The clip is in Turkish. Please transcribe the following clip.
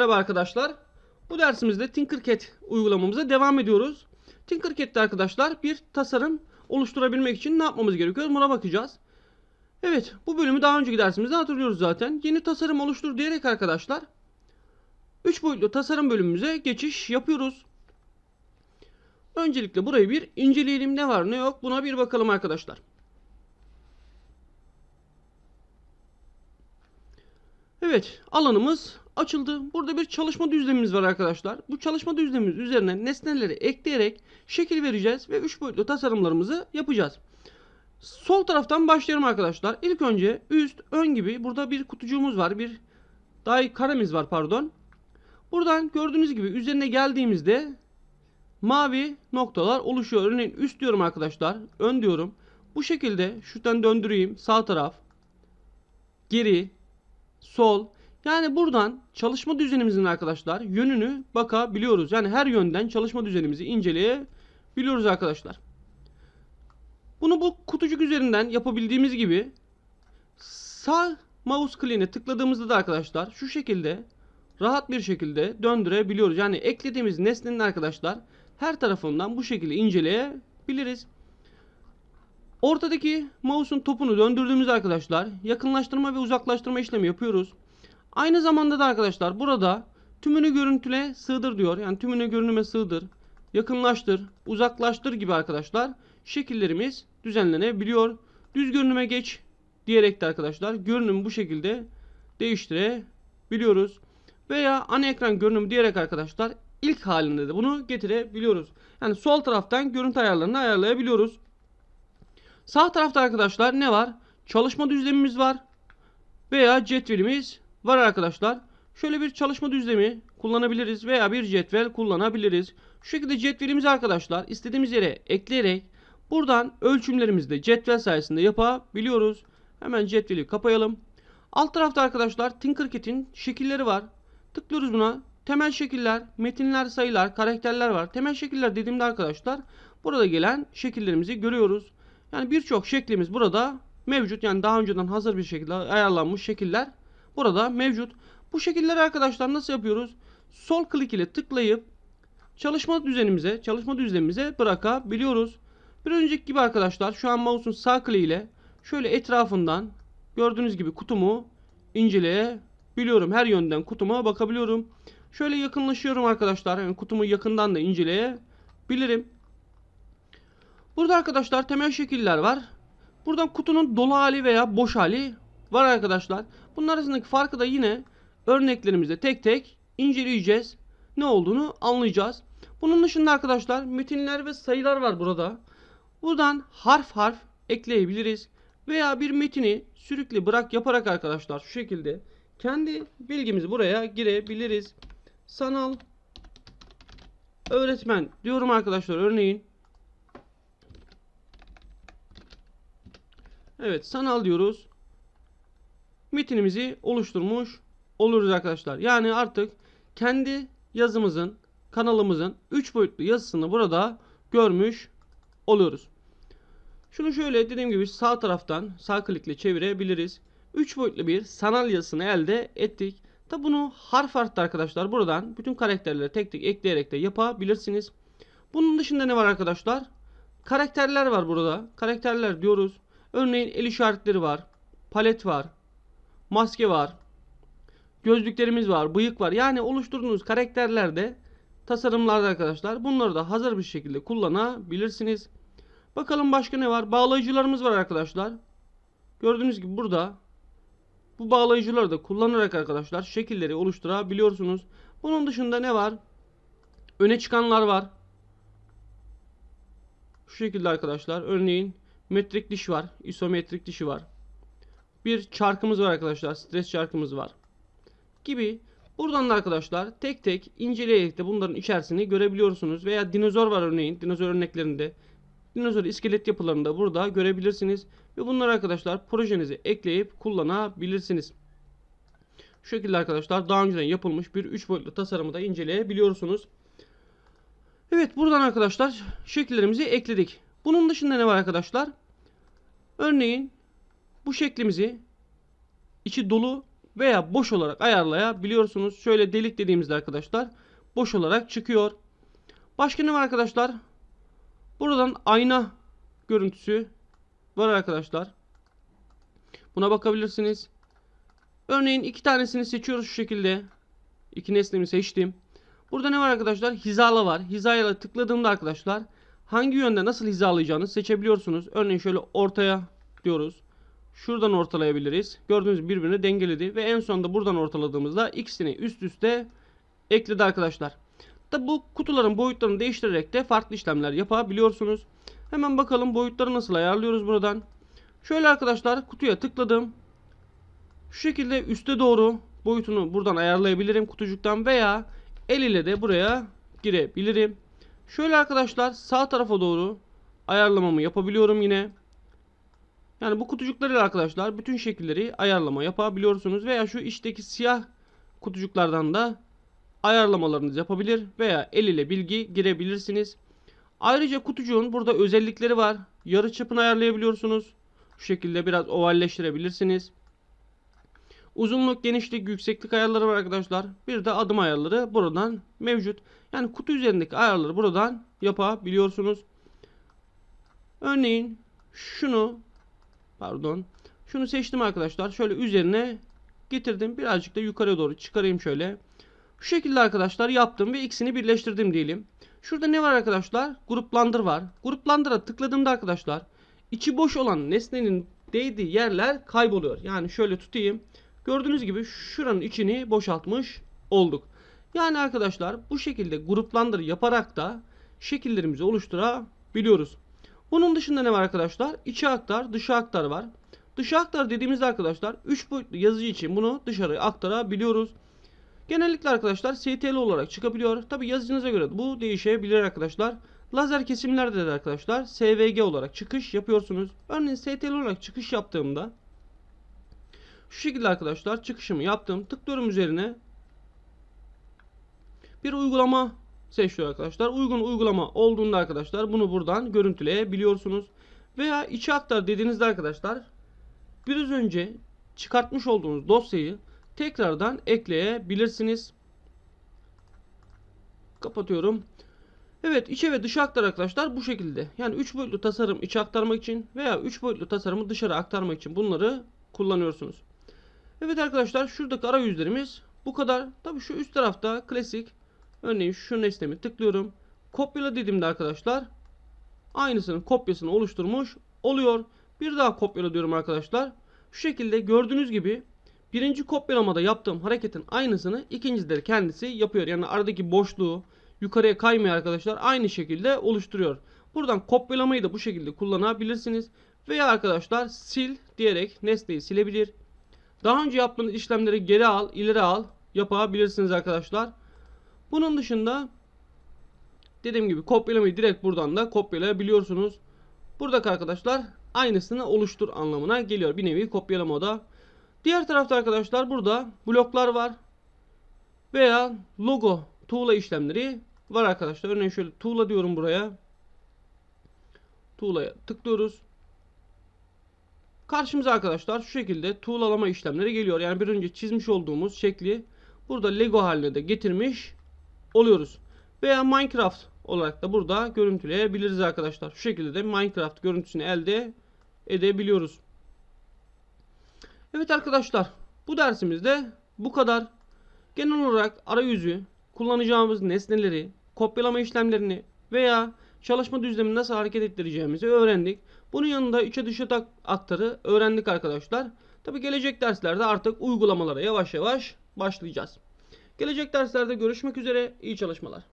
Merhaba arkadaşlar. Bu dersimizde Tinkercad uygulamamıza devam ediyoruz. Tinkercad'de arkadaşlar bir tasarım oluşturabilmek için ne yapmamız gerekiyor buna bakacağız. Evet bu bölümü daha önceki dersimizde hatırlıyoruz zaten. Yeni tasarım oluştur diyerek arkadaşlar 3 boyutlu tasarım bölümümüze geçiş yapıyoruz. Öncelikle burayı bir inceleyelim ne var ne yok buna bir bakalım arkadaşlar. Evet alanımız açıldı. Burada bir çalışma düzlemimiz var arkadaşlar. Bu çalışma düzlemimiz üzerine nesneleri ekleyerek şekil vereceğiz ve 3 boyutlu tasarımlarımızı yapacağız. Sol taraftan başlayalım arkadaşlar. İlk önce üst, ön gibi burada bir kutucuğumuz var. Bir dahi karemiz var pardon. Buradan gördüğünüz gibi üzerine geldiğimizde mavi noktalar oluşuyor. Örneğin üst diyorum arkadaşlar. Ön diyorum. Bu şekilde şuradan döndüreyim. Sağ taraf. Geri. Sol. Yani buradan çalışma düzenimizin arkadaşlar yönünü bakabiliyoruz. Yani her yönden çalışma düzenimizi inceleyebiliyoruz arkadaşlar. Bunu bu kutucuk üzerinden yapabildiğimiz gibi sağ mouse kliğine tıkladığımızda da arkadaşlar şu şekilde rahat bir şekilde döndürebiliyoruz. Yani eklediğimiz nesnenin arkadaşlar her tarafından bu şekilde inceleyebiliriz. Ortadaki mouse'un topunu döndürdüğümüz arkadaşlar yakınlaştırma ve uzaklaştırma işlemi yapıyoruz. Aynı zamanda da arkadaşlar burada tümünü görüntüle sığdır diyor. Yani tümünü görünüme sığdır, yakınlaştır, uzaklaştır gibi arkadaşlar şekillerimiz düzenlenebiliyor. Düz görünüme geç diyerek de arkadaşlar görünümü bu şekilde değiştirebiliyoruz. Veya ana ekran görünümü diyerek arkadaşlar ilk halinde de bunu getirebiliyoruz. Yani sol taraftan görüntü ayarlarını ayarlayabiliyoruz. Sağ tarafta arkadaşlar ne var? Çalışma düzlemimiz var. Veya cetvelimiz var arkadaşlar. Şöyle bir çalışma düzlemi kullanabiliriz veya bir cetvel kullanabiliriz. Şu şekilde cetvelimizi arkadaşlar istediğimiz yere ekleyerek buradan ölçümlerimizi de cetvel sayesinde yapabiliyoruz. Hemen cetveli kapayalım. Alt tarafta arkadaşlar Tinkercad'in şekilleri var. Tıklıyoruz buna. Temel şekiller, metinler, sayılar, karakterler var. Temel şekiller dediğimde arkadaşlar burada gelen şekillerimizi görüyoruz. Yani birçok şeklimiz burada mevcut. Yani daha önceden hazır bir şekilde ayarlanmış şekiller burada mevcut. Bu şekilleri arkadaşlar nasıl yapıyoruz? Sol klik ile tıklayıp çalışma düzenimize, çalışma düzlemimize bırakabiliyoruz. Bir önceki gibi arkadaşlar şu an mouse'un sağ kliği ile şöyle etrafından gördüğünüz gibi kutumu inceleyebiliyorum. Her yönden kutuma bakabiliyorum. Şöyle yakınlaşıyorum arkadaşlar. Yani kutumu yakından da inceleyebilirim. Burada arkadaşlar temel şekiller var. Buradan kutunun dolu hali veya boş hali var arkadaşlar. Bunlar arasındaki farkı da yine örneklerimizde tek tek inceleyeceğiz. Ne olduğunu anlayacağız. Bunun dışında arkadaşlar metinler ve sayılar var burada. Buradan harf harf ekleyebiliriz. Veya bir metini sürükle bırak yaparak arkadaşlar şu şekilde kendi bilgimizi buraya girebiliriz. Sanal öğretmen diyorum arkadaşlar örneğin. Evet sanal diyoruz metinimizi oluşturmuş oluruz arkadaşlar. Yani artık kendi yazımızın, kanalımızın 3 boyutlu yazısını burada görmüş oluyoruz. Şunu şöyle dediğim gibi sağ taraftan sağ klikle çevirebiliriz. 3 boyutlu bir sanal yazısını elde ettik. Da bunu harf arttı arkadaşlar buradan bütün karakterleri tek tek ekleyerek de yapabilirsiniz. Bunun dışında ne var arkadaşlar? Karakterler var burada. Karakterler diyoruz. Örneğin el işaretleri var. Palet var maske var, gözlüklerimiz var, bıyık var. Yani oluşturduğunuz karakterlerde tasarımlarda arkadaşlar bunları da hazır bir şekilde kullanabilirsiniz. Bakalım başka ne var? Bağlayıcılarımız var arkadaşlar. Gördüğünüz gibi burada bu bağlayıcıları da kullanarak arkadaşlar şekilleri oluşturabiliyorsunuz. Bunun dışında ne var? Öne çıkanlar var. Şu şekilde arkadaşlar. Örneğin metrik diş var. isometrik dişi var bir çarkımız var arkadaşlar. Stres çarkımız var. Gibi. Buradan da arkadaşlar tek tek inceleyerek de bunların içerisini görebiliyorsunuz. Veya dinozor var örneğin. Dinozor örneklerinde. Dinozor iskelet yapılarında burada görebilirsiniz. Ve bunları arkadaşlar projenizi ekleyip kullanabilirsiniz. Şu şekilde arkadaşlar daha önceden yapılmış bir 3 boyutlu tasarımı da inceleyebiliyorsunuz. Evet buradan arkadaşlar şekillerimizi ekledik. Bunun dışında ne var arkadaşlar? Örneğin bu şeklimizi içi dolu veya boş olarak ayarlayabiliyorsunuz. Şöyle delik dediğimizde arkadaşlar boş olarak çıkıyor. Başka ne var arkadaşlar? Buradan ayna görüntüsü var arkadaşlar. Buna bakabilirsiniz. Örneğin iki tanesini seçiyoruz şu şekilde. İki nesnemi seçtim. Burada ne var arkadaşlar? Hizala var. Hizayla tıkladığımda arkadaşlar hangi yönde nasıl hizalayacağını seçebiliyorsunuz. Örneğin şöyle ortaya diyoruz. Şuradan ortalayabiliriz. Gördüğünüz birbirine dengeledi. Ve en sonunda buradan ortaladığımızda ikisini üst üste ekledi arkadaşlar. Tabi bu kutuların boyutlarını değiştirerek de farklı işlemler yapabiliyorsunuz. Hemen bakalım boyutları nasıl ayarlıyoruz buradan. Şöyle arkadaşlar kutuya tıkladım. Şu şekilde üste doğru boyutunu buradan ayarlayabilirim kutucuktan veya el ile de buraya girebilirim. Şöyle arkadaşlar sağ tarafa doğru ayarlamamı yapabiliyorum yine. Yani bu kutucuklarıyla arkadaşlar bütün şekilleri ayarlama yapabiliyorsunuz. Veya şu içteki siyah kutucuklardan da ayarlamalarınızı yapabilir veya el ile bilgi girebilirsiniz. Ayrıca kutucuğun burada özellikleri var. Yarı çapını ayarlayabiliyorsunuz. Şu şekilde biraz ovalleştirebilirsiniz. Uzunluk, genişlik, yükseklik ayarları var arkadaşlar. Bir de adım ayarları buradan mevcut. Yani kutu üzerindeki ayarları buradan yapabiliyorsunuz. Örneğin şunu Pardon. Şunu seçtim arkadaşlar. Şöyle üzerine getirdim. Birazcık da yukarı doğru çıkarayım şöyle. Şu şekilde arkadaşlar yaptım ve ikisini birleştirdim diyelim. Şurada ne var arkadaşlar? Gruplandır var. Gruplandıra tıkladığımda arkadaşlar içi boş olan nesnenin değdiği yerler kayboluyor. Yani şöyle tutayım. Gördüğünüz gibi şuranın içini boşaltmış olduk. Yani arkadaşlar bu şekilde gruplandır yaparak da şekillerimizi oluşturabiliyoruz. Bunun dışında ne var arkadaşlar? İçi aktar, dışı aktar var. Dışı aktar dediğimizde arkadaşlar 3 boyutlu yazıcı için bunu dışarı aktarabiliyoruz. Genellikle arkadaşlar STL olarak çıkabiliyor. Tabi yazıcınıza göre bu değişebilir arkadaşlar. Lazer kesimlerde de arkadaşlar SVG olarak çıkış yapıyorsunuz. Örneğin STL olarak çıkış yaptığımda şu şekilde arkadaşlar çıkışımı yaptım. Tıklıyorum üzerine. Bir uygulama seçiyor arkadaşlar. Uygun uygulama olduğunda arkadaşlar bunu buradan görüntüleyebiliyorsunuz. Veya içi aktar dediğinizde arkadaşlar biraz önce çıkartmış olduğunuz dosyayı tekrardan ekleyebilirsiniz. Kapatıyorum. Evet içe ve dışa aktar arkadaşlar bu şekilde. Yani 3 boyutlu tasarım içe aktarmak için veya 3 boyutlu tasarımı dışarı aktarmak için bunları kullanıyorsunuz. Evet arkadaşlar şuradaki arayüzlerimiz bu kadar. Tabii şu üst tarafta klasik Örneğin şu nesnemi tıklıyorum. Kopyala dedim de arkadaşlar aynısının kopyasını oluşturmuş oluyor. Bir daha kopyala diyorum arkadaşlar. Şu şekilde gördüğünüz gibi birinci kopyalamada yaptığım hareketin aynısını ikincide de kendisi yapıyor. Yani aradaki boşluğu yukarıya kaymıyor arkadaşlar aynı şekilde oluşturuyor. Buradan kopyalamayı da bu şekilde kullanabilirsiniz. Veya arkadaşlar sil diyerek nesneyi silebilir. Daha önce yaptığınız işlemleri geri al, ileri al yapabilirsiniz arkadaşlar. Bunun dışında dediğim gibi kopyalamayı direkt buradan da kopyalayabiliyorsunuz. Buradaki arkadaşlar aynısını oluştur anlamına geliyor. Bir nevi kopyalama da. Diğer tarafta arkadaşlar burada bloklar var. Veya logo tuğla işlemleri var arkadaşlar. Örneğin şöyle tuğla diyorum buraya. Tuğlaya tıklıyoruz. Karşımıza arkadaşlar şu şekilde tuğlalama işlemleri geliyor. Yani bir önce çizmiş olduğumuz şekli burada Lego haline de getirmiş oluyoruz. Veya Minecraft olarak da burada görüntüleyebiliriz arkadaşlar. Şu şekilde de Minecraft görüntüsünü elde edebiliyoruz. Evet arkadaşlar bu dersimizde bu kadar. Genel olarak arayüzü, kullanacağımız nesneleri, kopyalama işlemlerini veya çalışma düzlemini nasıl hareket ettireceğimizi öğrendik. Bunun yanında içe dışa aktarı öğrendik arkadaşlar. Tabi gelecek derslerde artık uygulamalara yavaş yavaş başlayacağız. Gelecek derslerde görüşmek üzere. İyi çalışmalar.